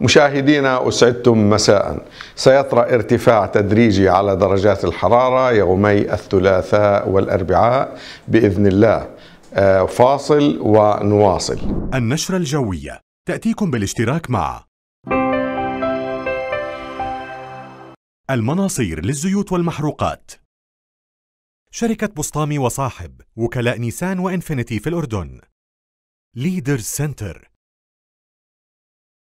مشاهدينا اسعدتم مساء سيطرا ارتفاع تدريجي على درجات الحراره يومي الثلاثاء والاربعاء باذن الله آه، فاصل ونواصل النشره الجويه تاتيكم بالاشتراك مع المناصير للزيوت والمحروقات شركة بسطامي وصاحب وكلاء نيسان وإنفينيتي في الأردن ليدرز سنتر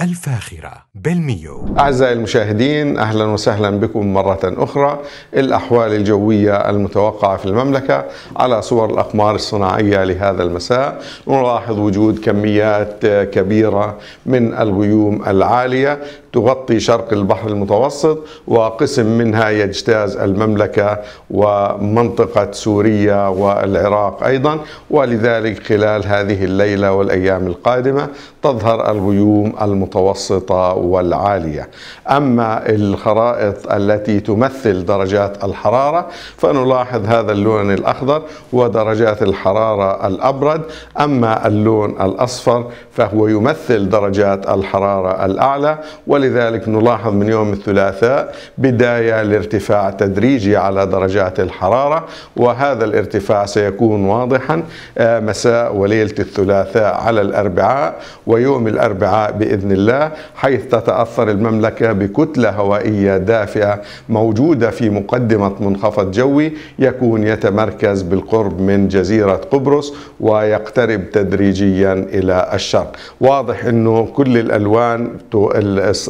الفاخرة بالميو أعزائي المشاهدين أهلا وسهلا بكم مرة أخرى الأحوال الجوية المتوقعة في المملكة على صور الأقمار الصناعية لهذا المساء نلاحظ وجود كميات كبيرة من الغيوم العالية تغطي شرق البحر المتوسط وقسم منها يجتاز المملكة ومنطقة سوريا والعراق أيضا ولذلك خلال هذه الليلة والأيام القادمة تظهر الغيوم المتوسطة والعالية أما الخرائط التي تمثل درجات الحرارة فنلاحظ هذا اللون الأخضر ودرجات الحرارة الأبرد أما اللون الأصفر فهو يمثل درجات الحرارة الأعلى ولذلك ولذلك نلاحظ من يوم الثلاثاء بداية لارتفاع تدريجي على درجات الحرارة وهذا الارتفاع سيكون واضحا آه، مساء وليلة الثلاثاء على الأربعاء ويوم الأربعاء بإذن الله حيث تتأثر المملكة بكتلة هوائية دافئة موجودة في مقدمة منخفض جوي يكون يتمركز بالقرب من جزيرة قبرص ويقترب تدريجيا إلى الشرق واضح أنه كل الألوان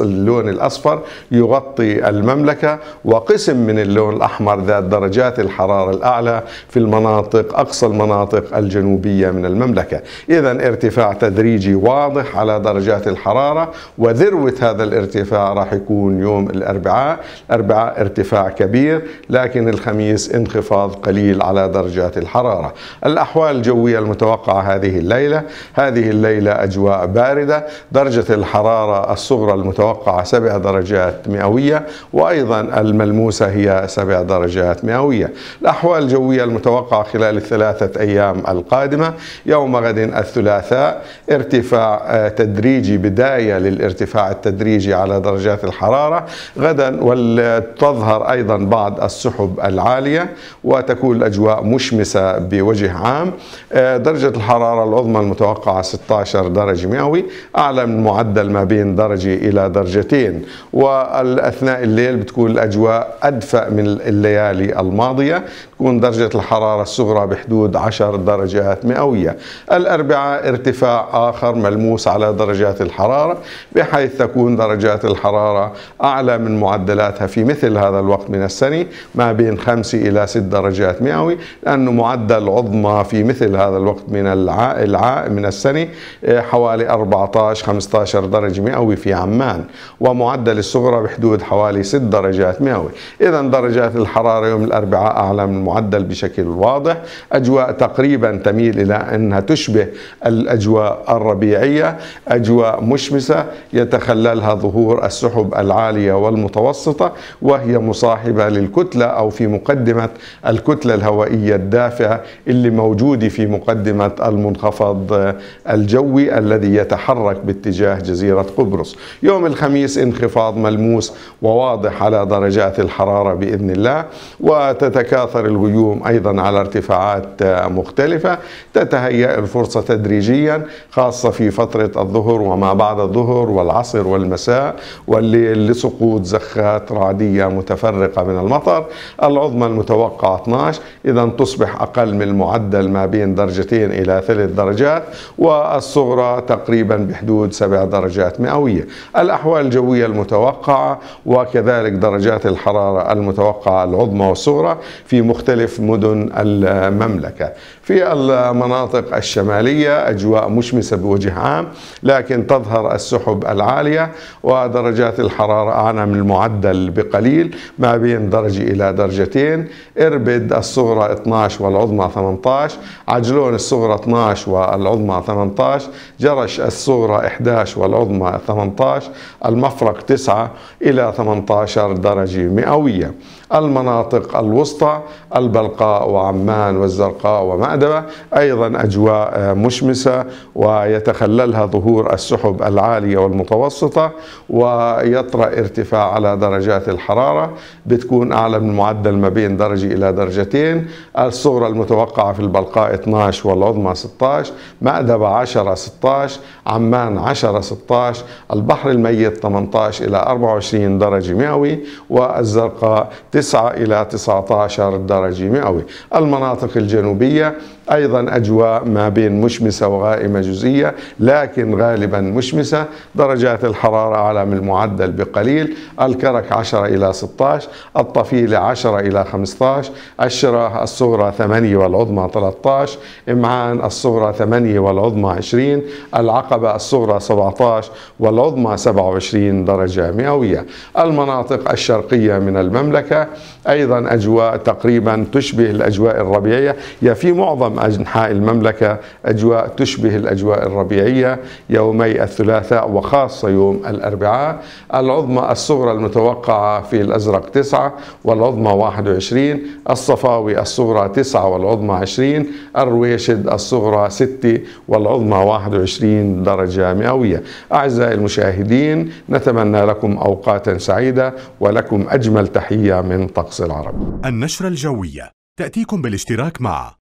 اللون الأصفر يغطي المملكة وقسم من اللون الأحمر ذات درجات الحرارة الأعلى في المناطق أقصى المناطق الجنوبية من المملكة إذا ارتفاع تدريجي واضح على درجات الحرارة وذروة هذا الارتفاع راح يكون يوم الأربعاء الأربعاء ارتفاع كبير لكن الخميس انخفاض قليل على درجات الحرارة الأحوال الجوية المتوقعة هذه الليلة هذه الليلة أجواء باردة درجة الحرارة الصغرى المتوقعة المتوقعة سبع درجات مئوية وأيضا الملموسة هي سبع درجات مئوية الأحوال الجوية المتوقعة خلال الثلاثة أيام القادمة يوم غد الثلاثاء ارتفاع آه، تدريجي بداية للارتفاع التدريجي على درجات الحرارة غدا وتظهر أيضا بعض السحب العالية وتكون الأجواء مشمسة بوجه عام آه، درجة الحرارة العظمى المتوقعة 16 درجة مئوي أعلى من معدل ما بين درجة إلى درجة درجتين والأثناء الليل بتكون الأجواء أدفأ من الليالي الماضية تكون درجة الحرارة الصغرى بحدود 10 درجات مئوية الأربعاء ارتفاع آخر ملموس على درجات الحرارة بحيث تكون درجات الحرارة أعلى من معدلاتها في مثل هذا الوقت من السنة ما بين 5 إلى 6 درجات مئوي لأنه معدل عظمى في مثل هذا الوقت من الع... من السنة إيه، حوالي 14 15 درجة مئوي في عمان ومعدل الصغرى بحدود حوالي 6 درجات مئوية إذا درجات الحرارة يوم الأربعاء أعلى من المعدل بشكل واضح أجواء تقريبا تميل إلى أنها تشبه الأجواء الربيعية أجواء مشمسة يتخللها ظهور السحب العالية والمتوسطة وهي مصاحبة للكتلة أو في مقدمة الكتلة الهوائية الدافئة اللي موجودة في مقدمة المنخفض الجوي الذي يتحرك باتجاه جزيرة قبرص يوم الخميس انخفاض ملموس وواضح على درجات الحرارة بإذن الله وتتكاثر الغيوم أيضا على ارتفاعات مختلفة تتهيأ الفرصة تدريجيا خاصة في فترة الظهر وما بعد الظهر والعصر والمساء والليل لسقوط زخات رعدية متفرقة من المطر العظمى المتوقعة 12 إذا تصبح أقل من المعدل ما بين درجتين إلى ثلاث درجات والصغرى تقريبا بحدود سبع درجات مئوية الأحوال الأحوال الجوية المتوقعة وكذلك درجات الحرارة المتوقعة العظمى والصغرى في مختلف مدن المملكة في المناطق الشمالية أجواء مشمسة بوجه عام لكن تظهر السحب العالية ودرجات الحرارة أعلى من المعدل بقليل ما بين درجة إلى درجتين إربد الصغرى 12 والعظمى 18 عجلون الصغرى 12 والعظمى 18 جرش الصغرى 11 والعظمى 18 المفرق 9 إلى 18 درجة مئوية المناطق الوسطى البلقاء وعمان والزرقاء ومأدبة أيضا أجواء آه، مشمسة ويتخللها ظهور السحب العالية والمتوسطة ويطرأ ارتفاع على درجات الحرارة بتكون أعلى من معدل ما بين درجة إلى درجتين الصغرى المتوقعة في البلقاء 12 والعظمى 16 مأدبة 10 16 عمان 10 16 البحر الميت 18 إلى 24 درجة مئوي والزرقاء 9 إلى 19 درجة مئوية المناطق الجنوبية أيضا أجواء ما بين مشمسة وغائمة جزئية لكن غالبا مشمسة درجات الحرارة أعلى من المعدل بقليل الكرك 10 إلى 16 الطفيلة 10 إلى 15 الشراح الصغرى 8 والعظمى 13 إمعان الصغرى 8 والعظمى 20 العقبة الصغرى 17 والعظمى 27 درجة مئوية المناطق الشرقية من المملكة أيضا أجواء تقريبا تشبه الأجواء الربيعية يا في معظم أنحاء المملكة أجواء تشبه الأجواء الربيعية يومي الثلاثاء وخاصة يوم الأربعاء العظمى الصغرى المتوقعة في الأزرق 9 والعظمى 21 الصفاوي الصغرى 9 والعظمى 20 الرويشد الصغرى 6 والعظمى 21 درجة مئوية أعزائي المشاهدين نتمنى لكم أوقاتا سعيدة ولكم أجمل تحية من من طقس العرب النشرة الجوية تأتيكم بالاشتراك مع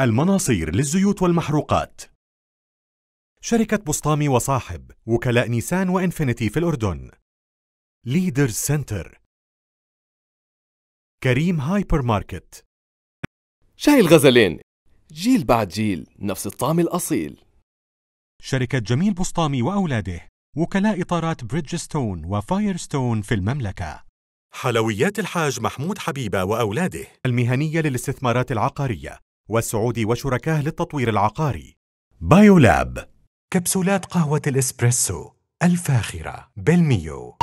المناصير للزيوت والمحروقات شركة بسطامي وصاحب وكلاء نيسان وإنفينيتي في الأردن ليدر سنتر كريم هايبر ماركت شاي الغزلين جيل بعد جيل نفس الطعم الأصيل شركة جميل بسطامي وأولاده وكلاء إطارات بريدجستون وفايرستون في المملكة حلويات الحاج محمود حبيبة وأولاده المهنية للاستثمارات العقارية والسعودي وشركاه للتطوير العقاري بايولاب كبسولات قهوة الإسبريسو الفاخرة بالميو